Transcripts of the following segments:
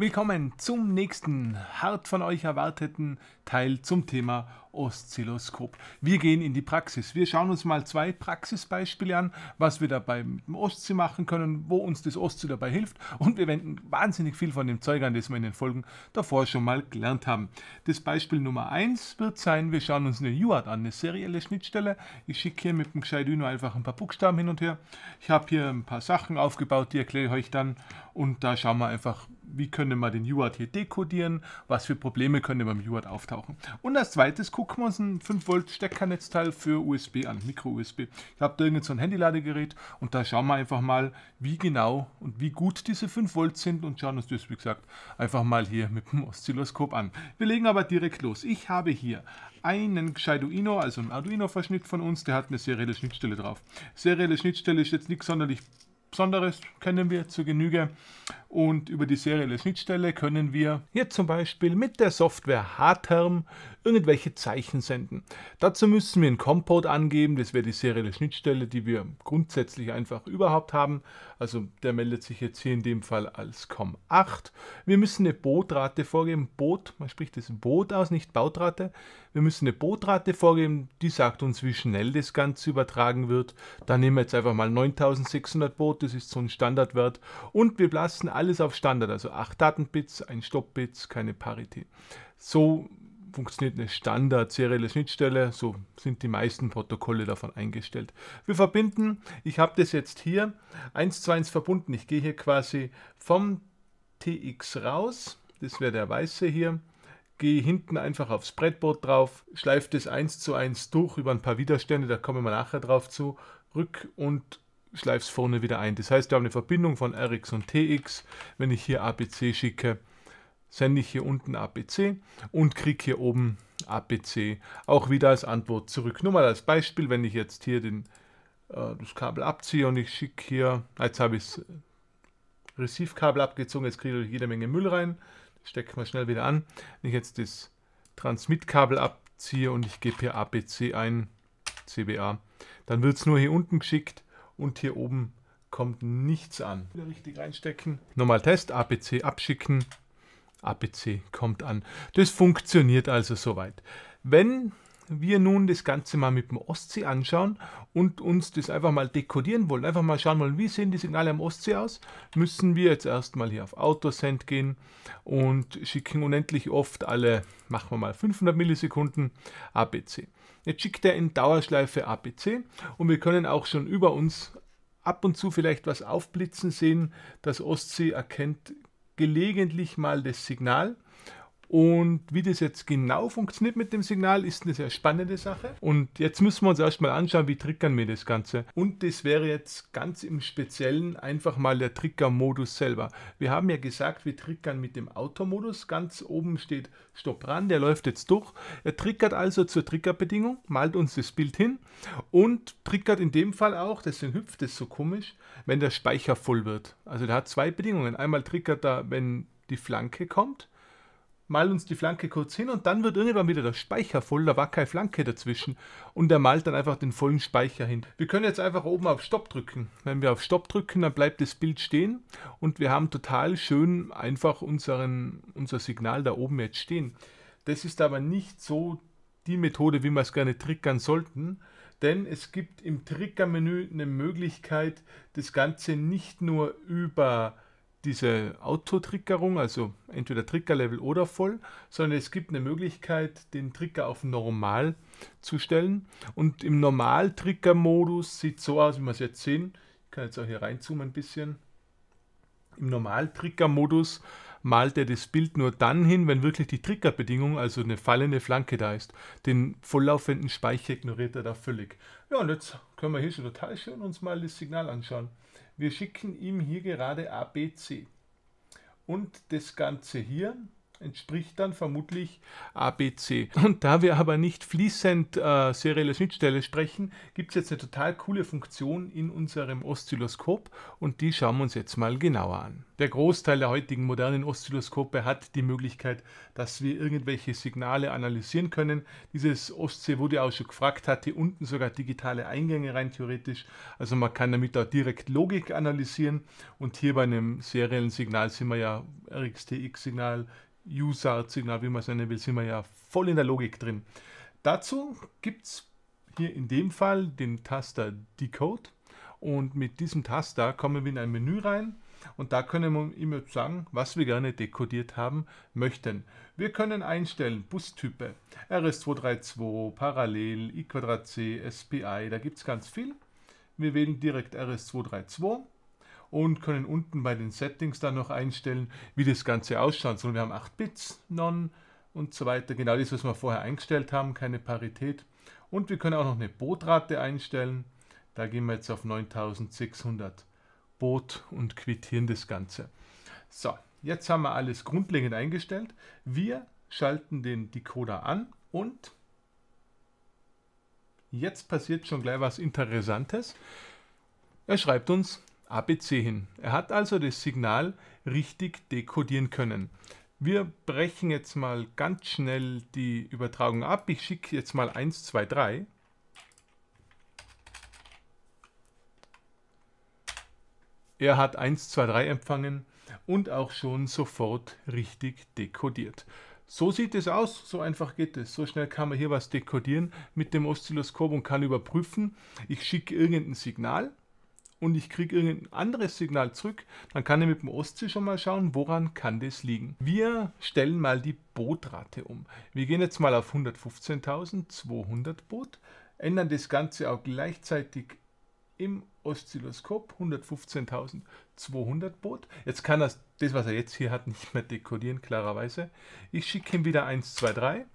Willkommen zum nächsten hart von euch erwarteten Teil zum Thema Oszilloskop. Wir gehen in die Praxis. Wir schauen uns mal zwei Praxisbeispiele an, was wir dabei mit dem Ostsee machen können, wo uns das Ostsee dabei hilft und wir wenden wahnsinnig viel von dem Zeug an, das wir in den Folgen davor schon mal gelernt haben. Das Beispiel Nummer 1 wird sein, wir schauen uns eine UART an, eine serielle Schnittstelle. Ich schicke hier mit dem Gescheiduino einfach ein paar Buchstaben hin und her. Ich habe hier ein paar Sachen aufgebaut, die erkläre ich euch dann und da schauen wir einfach, wie können wir den UART hier dekodieren, was für Probleme können beim UART auftauchen. Und als zweites gucken wir uns ein 5-Volt-Steckernetzteil für USB an, Micro-USB. Ich habe da irgendein so ein Handyladegerät und da schauen wir einfach mal, wie genau und wie gut diese 5 Volt sind und schauen uns das, wie gesagt, einfach mal hier mit dem Oszilloskop an. Wir legen aber direkt los. Ich habe hier einen Scheiduino, also einen Arduino-Verschnitt von uns, der hat eine serielle Schnittstelle drauf. Serielle Schnittstelle ist jetzt nichts sonderlich Besonderes, kennen wir zur Genüge. Und über die serielle Schnittstelle können wir hier zum Beispiel mit der Software HTERM irgendwelche Zeichen senden. Dazu müssen wir einen com angeben, das wäre die serielle Schnittstelle, die wir grundsätzlich einfach überhaupt haben. Also der meldet sich jetzt hier in dem Fall als COM8. Wir müssen eine Bootrate vorgeben, Boot, man spricht das Boot aus, nicht Bautrate. Wir müssen eine Bootrate vorgeben, die sagt uns, wie schnell das Ganze übertragen wird. Da nehmen wir jetzt einfach mal 9600 Boot, das ist so ein Standardwert. Und wir lassen alles auf Standard, also 8 Datenbits, ein Stoppbit, keine Parity. So funktioniert eine Standard-serielle Schnittstelle, so sind die meisten Protokolle davon eingestellt. Wir verbinden, ich habe das jetzt hier 1 zu 1 verbunden, ich gehe hier quasi vom TX raus, das wäre der weiße hier, gehe hinten einfach aufs Brettboard drauf, schleife das 1 zu 1 durch über ein paar Widerstände, da kommen wir nachher drauf zu, rück und schleife es vorne wieder ein. Das heißt, wir haben eine Verbindung von Rx und Tx. Wenn ich hier ABC schicke, sende ich hier unten ABC und kriege hier oben ABC auch wieder als Antwort zurück. Nur mal als Beispiel, wenn ich jetzt hier den, äh, das Kabel abziehe und ich schicke hier, jetzt habe ich das äh, Receive-Kabel abgezogen, jetzt kriege ich jede Menge Müll rein. Das stecke mal schnell wieder an. Wenn ich jetzt das Transmit-Kabel abziehe und ich gebe hier ABC ein, CBA, dann wird es nur hier unten geschickt und hier oben kommt nichts an. Wieder richtig reinstecken. Nochmal Test, APC abschicken. APC kommt an. Das funktioniert also soweit. Wenn wir nun das Ganze mal mit dem Ostsee anschauen und uns das einfach mal dekodieren wollen. Einfach mal schauen wollen, wie sehen die Signale am Ostsee aus, müssen wir jetzt erstmal hier auf Autosend gehen und schicken unendlich oft alle, machen wir mal 500 Millisekunden ABC. Jetzt schickt er in Dauerschleife ABC und wir können auch schon über uns ab und zu vielleicht was aufblitzen sehen. Das Ostsee erkennt gelegentlich mal das Signal und wie das jetzt genau funktioniert mit dem Signal, ist eine sehr spannende Sache. Und jetzt müssen wir uns erstmal anschauen, wie triggern wir das Ganze. Und das wäre jetzt ganz im Speziellen einfach mal der Trigger-Modus selber. Wir haben ja gesagt, wir triggern mit dem Automodus. Ganz oben steht Stopp ran, der läuft jetzt durch. Er triggert also zur Triggerbedingung, malt uns das Bild hin und triggert in dem Fall auch, deswegen hüpft es so komisch, wenn der Speicher voll wird. Also der hat zwei Bedingungen. Einmal triggert er, wenn die Flanke kommt mal uns die Flanke kurz hin und dann wird irgendwann wieder der Speicher voll, da war keine Flanke dazwischen und er malt dann einfach den vollen Speicher hin. Wir können jetzt einfach oben auf Stopp drücken. Wenn wir auf Stopp drücken, dann bleibt das Bild stehen und wir haben total schön einfach unseren, unser Signal da oben jetzt stehen. Das ist aber nicht so die Methode, wie wir es gerne triggern sollten, denn es gibt im Trigger-Menü eine Möglichkeit, das Ganze nicht nur über diese Autotriggerung, also entweder Triggerlevel oder voll, sondern es gibt eine Möglichkeit, den Trigger auf normal zu stellen. Und im Normal-Trigger-Modus sieht es so aus, wie wir es jetzt sehen. Ich kann jetzt auch hier reinzoomen ein bisschen. Im Normal-Trigger-Modus malt er das Bild nur dann hin, wenn wirklich die Triggerbedingung, also eine fallende Flanke da ist. Den volllaufenden Speicher ignoriert er da völlig. Ja, und jetzt können wir hier schon total schön uns mal das Signal anschauen. Wir schicken ihm hier gerade ABC. Und das Ganze hier entspricht dann vermutlich ABC. Und da wir aber nicht fließend äh, serielle Schnittstelle sprechen, gibt es jetzt eine total coole Funktion in unserem Oszilloskop und die schauen wir uns jetzt mal genauer an. Der Großteil der heutigen modernen Oszilloskope hat die Möglichkeit, dass wir irgendwelche Signale analysieren können. Dieses Ostsee wurde auch schon gefragt, hat hier unten sogar digitale Eingänge rein theoretisch. Also man kann damit auch direkt Logik analysieren und hier bei einem seriellen Signal sind wir ja RxTX-Signal User-Signal, wie man es nennen will, sind wir ja voll in der Logik drin. Dazu gibt es hier in dem Fall den Taster Decode und mit diesem Taster kommen wir in ein Menü rein und da können wir immer sagen, was wir gerne dekodiert haben möchten. Wir können einstellen Bustype, RS232, Parallel, I2C, SPI, da gibt es ganz viel. Wir wählen direkt RS232 und können unten bei den Settings dann noch einstellen, wie das Ganze ausschaut. So, wir haben 8 Bits, Non und so weiter. Genau das, was wir vorher eingestellt haben, keine Parität. Und wir können auch noch eine Bootrate einstellen. Da gehen wir jetzt auf 9600 Boot und quittieren das Ganze. So, jetzt haben wir alles grundlegend eingestellt. Wir schalten den Decoder an und jetzt passiert schon gleich was Interessantes. Er schreibt uns, ABC hin. Er hat also das Signal richtig dekodieren können. Wir brechen jetzt mal ganz schnell die Übertragung ab. Ich schicke jetzt mal 1, 2, 3. Er hat 1, 2, 3 empfangen und auch schon sofort richtig dekodiert. So sieht es aus, so einfach geht es. So schnell kann man hier was dekodieren mit dem Oszilloskop und kann überprüfen, ich schicke irgendein Signal, und ich kriege irgendein anderes Signal zurück, dann kann ich mit dem Ostsee schon mal schauen, woran kann das liegen. Wir stellen mal die Bootrate um. Wir gehen jetzt mal auf 115.200 Boot, ändern das Ganze auch gleichzeitig im Oszilloskop 115.200 Boot. Jetzt kann er das, was er jetzt hier hat, nicht mehr dekodieren, klarerweise. Ich schicke ihm wieder 1, 2, 3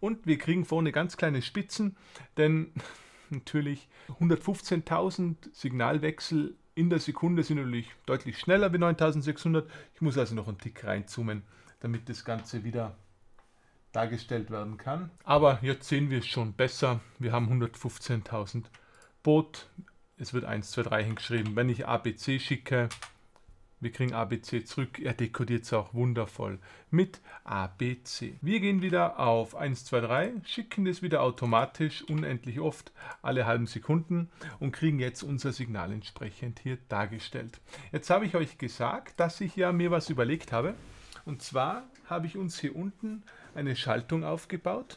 und wir kriegen vorne ganz kleine Spitzen, denn natürlich 115.000 Signalwechsel in der Sekunde sind natürlich deutlich schneller wie 9600. Ich muss also noch einen Tick reinzoomen, damit das Ganze wieder dargestellt werden kann. Aber jetzt sehen wir es schon besser. Wir haben 115.000 Boot. Es wird 1, 2, 3 hingeschrieben. Wenn ich ABC schicke, wir kriegen ABC zurück. Er dekodiert es auch wundervoll mit ABC. Wir gehen wieder auf 1, 2, 3, schicken das wieder automatisch unendlich oft alle halben Sekunden und kriegen jetzt unser Signal entsprechend hier dargestellt. Jetzt habe ich euch gesagt, dass ich ja mir was überlegt habe. Und zwar habe ich uns hier unten eine Schaltung aufgebaut.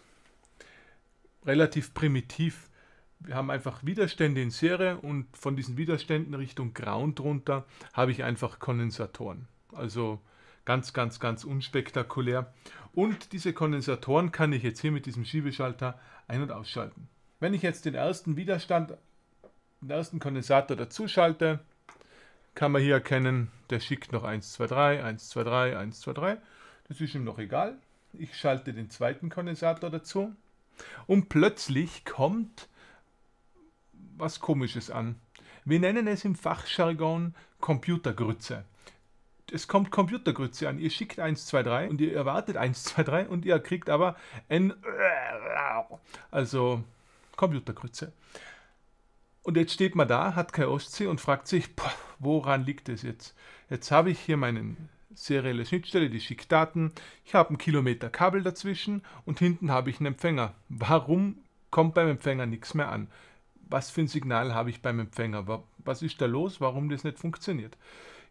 Relativ primitiv wir haben einfach Widerstände in Serie und von diesen Widerständen Richtung Ground drunter habe ich einfach Kondensatoren. Also ganz, ganz, ganz unspektakulär. Und diese Kondensatoren kann ich jetzt hier mit diesem Schiebeschalter ein- und ausschalten. Wenn ich jetzt den ersten Widerstand, den ersten Kondensator dazu schalte, kann man hier erkennen, der schickt noch 1, 2, 3, 1, 2, 3, 1, 2, 3. Das ist ihm noch egal. Ich schalte den zweiten Kondensator dazu und plötzlich kommt was Komisches an. Wir nennen es im Fachjargon Computergrütze. Es kommt Computergrütze an. Ihr schickt 123 und ihr erwartet 123 und ihr kriegt aber ein also Computergrütze. Und jetzt steht man da, hat keine Ostsee und fragt sich, boah, woran liegt es jetzt? Jetzt habe ich hier meine serielle Schnittstelle, die schickt Daten, ich habe einen Kilometer Kabel dazwischen und hinten habe ich einen Empfänger. Warum kommt beim Empfänger nichts mehr an? was für ein Signal habe ich beim Empfänger? Was ist da los? Warum das nicht funktioniert?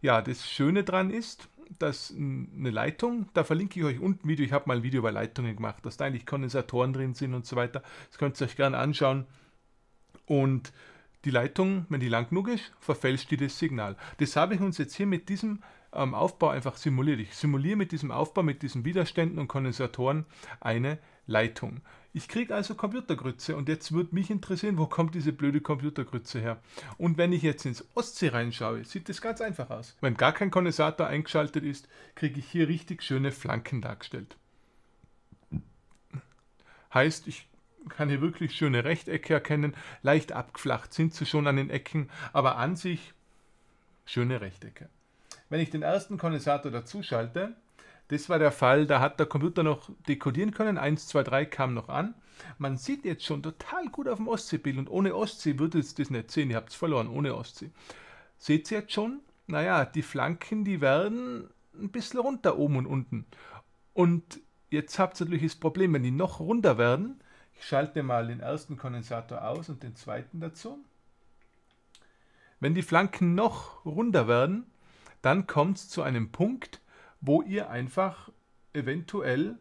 Ja, das Schöne dran ist, dass eine Leitung, da verlinke ich euch unten ein Video, ich habe mal ein Video über Leitungen gemacht, dass da eigentlich Kondensatoren drin sind und so weiter. Das könnt ihr euch gerne anschauen. Und die Leitung, wenn die lang genug ist, verfälscht die das Signal. Das habe ich uns jetzt hier mit diesem ähm, Aufbau einfach simuliert. Ich simuliere mit diesem Aufbau, mit diesen Widerständen und Kondensatoren eine Leitung. Ich kriege also Computergrütze und jetzt würde mich interessieren, wo kommt diese blöde Computergrütze her? Und wenn ich jetzt ins Ostsee reinschaue, sieht das ganz einfach aus. Wenn gar kein Kondensator eingeschaltet ist, kriege ich hier richtig schöne Flanken dargestellt. Heißt, ich kann hier wirklich schöne Rechtecke erkennen, leicht abgeflacht sind sie schon an den Ecken, aber an sich schöne Rechtecke. Wenn ich den ersten Kondensator dazu schalte, das war der Fall, da hat der Computer noch dekodieren können. 1, 2, 3 kam noch an. Man sieht jetzt schon total gut auf dem Ostseebild und ohne Ostsee würdet ihr das nicht sehen. Ihr habt es verloren, ohne Ostsee. Seht ihr jetzt schon? Naja, die Flanken, die werden ein bisschen runter oben und unten. Und jetzt habt ihr natürlich das Problem, wenn die noch runter werden. Ich schalte mal den ersten Kondensator aus und den zweiten dazu. Wenn die Flanken noch runter werden, dann kommt es zu einem Punkt, wo ihr einfach eventuell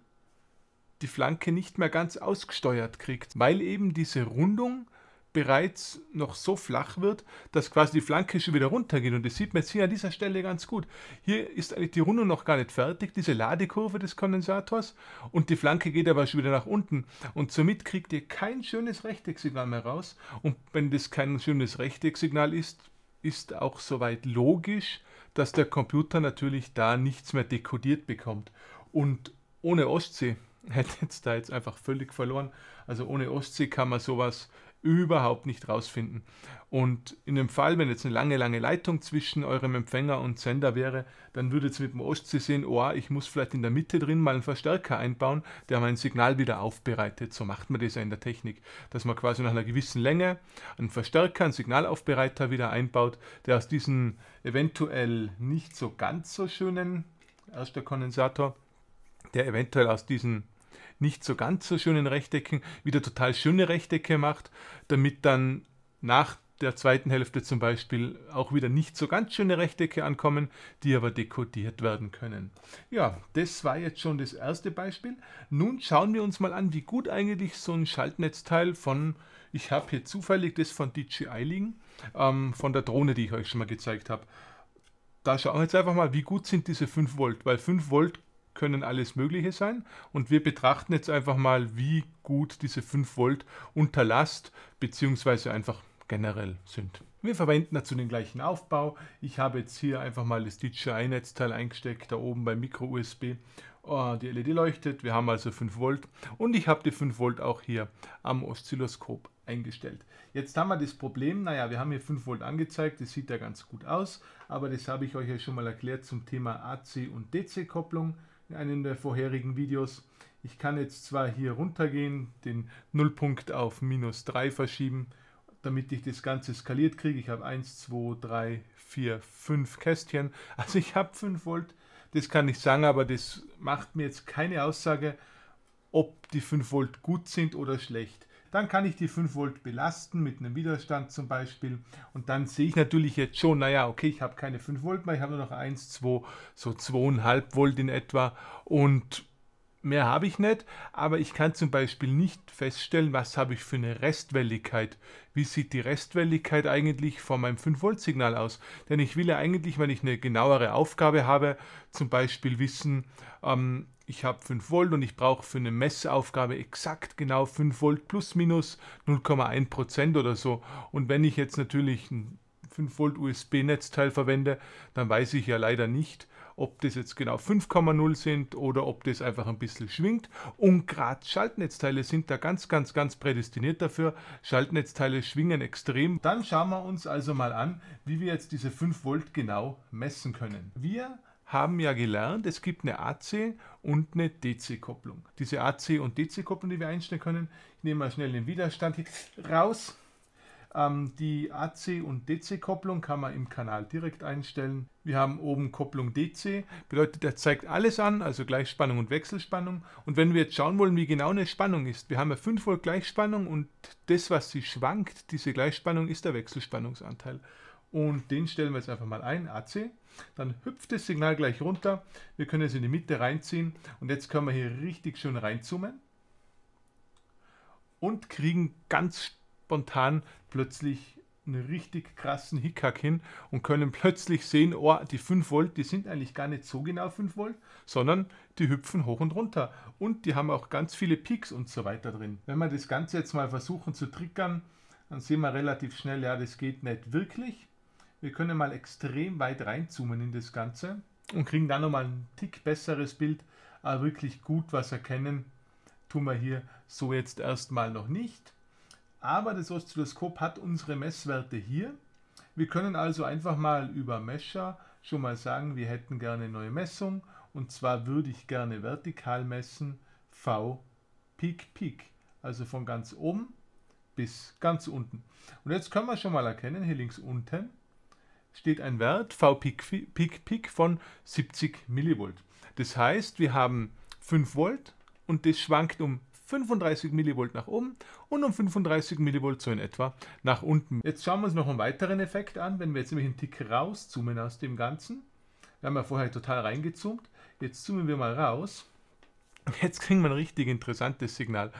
die Flanke nicht mehr ganz ausgesteuert kriegt, weil eben diese Rundung bereits noch so flach wird, dass quasi die Flanke schon wieder runtergeht. Und das sieht man jetzt hier an dieser Stelle ganz gut. Hier ist eigentlich die Rundung noch gar nicht fertig, diese Ladekurve des Kondensators. Und die Flanke geht aber schon wieder nach unten. Und somit kriegt ihr kein schönes Rechtecksignal mehr raus. Und wenn das kein schönes Rechtecksignal ist, ist auch soweit logisch, dass der Computer natürlich da nichts mehr dekodiert bekommt. Und ohne Ostsee hätte jetzt da jetzt einfach völlig verloren. Also ohne Ostsee kann man sowas überhaupt nicht rausfinden. Und in dem Fall, wenn jetzt eine lange, lange Leitung zwischen eurem Empfänger und Sender wäre, dann würde jetzt mit dem Ostsee sehen, oh, ich muss vielleicht in der Mitte drin mal einen Verstärker einbauen, der mein Signal wieder aufbereitet. So macht man das ja in der Technik, dass man quasi nach einer gewissen Länge einen Verstärker, einen Signalaufbereiter wieder einbaut, der aus diesem eventuell nicht so ganz so schönen erster Kondensator, der eventuell aus diesen nicht so ganz so schönen Rechtecken wieder total schöne Rechtecke macht, damit dann nach der zweiten Hälfte zum Beispiel auch wieder nicht so ganz schöne Rechtecke ankommen, die aber dekodiert werden können. Ja, das war jetzt schon das erste Beispiel. Nun schauen wir uns mal an, wie gut eigentlich so ein Schaltnetzteil von, ich habe hier zufällig das von DJI liegen, ähm, von der Drohne, die ich euch schon mal gezeigt habe. Da schauen wir jetzt einfach mal, wie gut sind diese 5 Volt, weil 5 Volt können alles Mögliche sein. Und wir betrachten jetzt einfach mal, wie gut diese 5 Volt unter Last bzw. einfach generell sind. Wir verwenden dazu den gleichen Aufbau. Ich habe jetzt hier einfach mal das DJI-Netzteil eingesteckt, da oben beim Micro-USB. Ah, die LED leuchtet, wir haben also 5 Volt und ich habe die 5 Volt auch hier am Oszilloskop eingestellt. Jetzt haben wir das Problem, naja, wir haben hier 5 Volt angezeigt, das sieht ja ganz gut aus, aber das habe ich euch ja schon mal erklärt zum Thema AC- und DC-Kopplung in einem der vorherigen Videos. Ich kann jetzt zwar hier runtergehen, den Nullpunkt auf minus 3 verschieben, damit ich das Ganze skaliert kriege. Ich habe 1, 2, 3, 4, 5 Kästchen. Also ich habe 5 Volt. Das kann ich sagen, aber das macht mir jetzt keine Aussage, ob die 5 Volt gut sind oder schlecht dann kann ich die 5 Volt belasten mit einem Widerstand zum Beispiel und dann sehe ich natürlich jetzt schon, naja, okay, ich habe keine 5 Volt mehr, ich habe nur noch 1, 2, so 2,5 Volt in etwa und mehr habe ich nicht, aber ich kann zum Beispiel nicht feststellen, was habe ich für eine Restwelligkeit. Wie sieht die Restwelligkeit eigentlich von meinem 5-Volt-Signal aus? Denn ich will ja eigentlich, wenn ich eine genauere Aufgabe habe, zum Beispiel wissen, ähm, ich habe 5 Volt und ich brauche für eine Messaufgabe exakt genau 5 Volt plus minus 0,1 Prozent oder so. Und wenn ich jetzt natürlich ein 5 Volt USB-Netzteil verwende, dann weiß ich ja leider nicht, ob das jetzt genau 5,0 sind oder ob das einfach ein bisschen schwingt. Und gerade Schaltnetzteile sind da ganz, ganz, ganz prädestiniert dafür. Schaltnetzteile schwingen extrem. Dann schauen wir uns also mal an, wie wir jetzt diese 5 Volt genau messen können. Wir haben ja gelernt, es gibt eine AC und eine DC-Kopplung. Diese AC- und DC-Kopplung, die wir einstellen können, ich nehme mal schnell den Widerstand hier raus. Ähm, die AC- und DC-Kopplung kann man im Kanal direkt einstellen. Wir haben oben Kopplung DC, bedeutet, er zeigt alles an, also Gleichspannung und Wechselspannung. Und wenn wir jetzt schauen wollen, wie genau eine Spannung ist, wir haben ja 5 Volt Gleichspannung und das, was sie schwankt, diese Gleichspannung, ist der Wechselspannungsanteil. Und den stellen wir jetzt einfach mal ein, AC. Dann hüpft das Signal gleich runter. Wir können es in die Mitte reinziehen und jetzt können wir hier richtig schön reinzoomen und kriegen ganz spontan plötzlich einen richtig krassen Hickhack hin und können plötzlich sehen, oh, die 5 Volt, die sind eigentlich gar nicht so genau 5 Volt, sondern die hüpfen hoch und runter. Und die haben auch ganz viele Peaks und so weiter drin. Wenn wir das Ganze jetzt mal versuchen zu triggern, dann sehen wir relativ schnell, ja, das geht nicht wirklich. Wir können mal extrem weit reinzoomen in das Ganze und kriegen dann nochmal ein Tick besseres Bild, aber wirklich gut was erkennen tun wir hier so jetzt erstmal noch nicht. Aber das Oszilloskop hat unsere Messwerte hier. Wir können also einfach mal über Messer schon mal sagen, wir hätten gerne neue Messung. Und zwar würde ich gerne vertikal messen V Peak Peak. Also von ganz oben bis ganz unten. Und jetzt können wir schon mal erkennen, hier links unten steht ein Wert V Peak Peak, Peak von 70 Millivolt. Das heißt, wir haben 5 Volt und das schwankt um 35 mV nach oben und um 35 mV so in etwa nach unten. Jetzt schauen wir uns noch einen weiteren Effekt an. Wenn wir jetzt nämlich einen Tick rauszoomen aus dem Ganzen, wir haben ja vorher total reingezoomt, jetzt zoomen wir mal raus. Jetzt kriegen wir ein richtig interessantes Signal.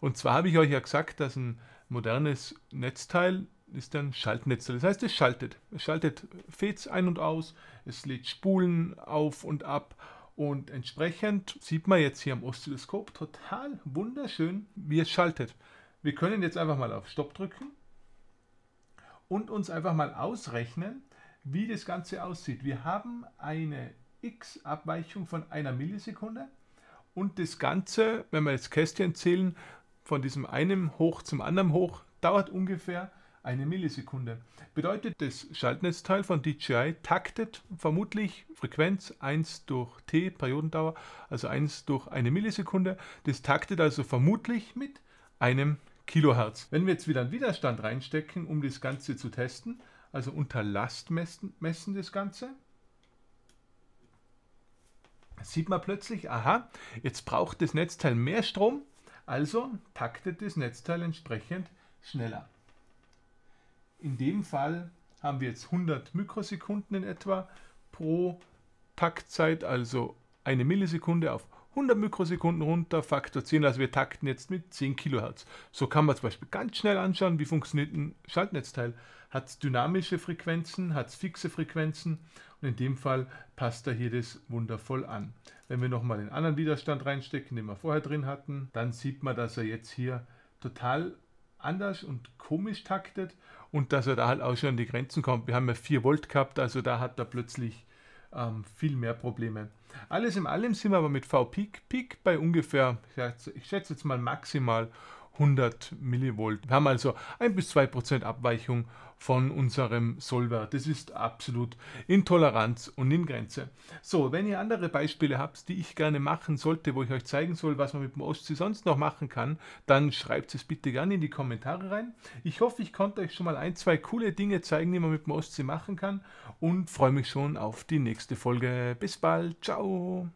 Und zwar habe ich euch ja gesagt, dass ein modernes Netzteil ist ein Schaltnetzteil. Das heißt, es schaltet. Es schaltet Feds ein und aus, es lädt Spulen auf und ab und entsprechend sieht man jetzt hier am Oszilloskop total wunderschön, wie es schaltet. Wir können jetzt einfach mal auf Stopp drücken und uns einfach mal ausrechnen, wie das Ganze aussieht. Wir haben eine x-Abweichung von einer Millisekunde und das Ganze, wenn wir jetzt Kästchen zählen, von diesem einen hoch zum anderen hoch, dauert ungefähr eine Millisekunde. Bedeutet, das Schaltnetzteil von DJI taktet vermutlich Frequenz 1 durch T, Periodendauer, also 1 durch eine Millisekunde. Das taktet also vermutlich mit einem Kilohertz. Wenn wir jetzt wieder einen Widerstand reinstecken, um das Ganze zu testen, also unter Last messen, messen das Ganze, sieht man plötzlich, aha, jetzt braucht das Netzteil mehr Strom, also taktet das Netzteil entsprechend schneller. In dem Fall haben wir jetzt 100 Mikrosekunden in etwa pro Taktzeit, also eine Millisekunde auf 100 Mikrosekunden runter, Faktor 10, also wir takten jetzt mit 10 Kilohertz. So kann man zum Beispiel ganz schnell anschauen, wie funktioniert ein Schaltnetzteil. Hat es dynamische Frequenzen, hat es fixe Frequenzen und in dem Fall passt da hier das wundervoll an. Wenn wir nochmal den anderen Widerstand reinstecken, den wir vorher drin hatten, dann sieht man, dass er jetzt hier total anders und komisch taktet und dass er da halt auch schon an die Grenzen kommt. Wir haben ja 4 Volt gehabt, also da hat er plötzlich ähm, viel mehr Probleme. Alles in allem sind wir aber mit V-Peak Peak bei ungefähr, ich schätze jetzt mal maximal 100 Millivolt. Wir haben also 1 bis 2 Prozent Abweichung von unserem Sollwert. Das ist absolut in Toleranz und in Grenze. So, wenn ihr andere Beispiele habt, die ich gerne machen sollte, wo ich euch zeigen soll, was man mit dem Ostsee sonst noch machen kann, dann schreibt es bitte gerne in die Kommentare rein. Ich hoffe, ich konnte euch schon mal ein, zwei coole Dinge zeigen, die man mit dem Ostsee machen kann und freue mich schon auf die nächste Folge. Bis bald, ciao!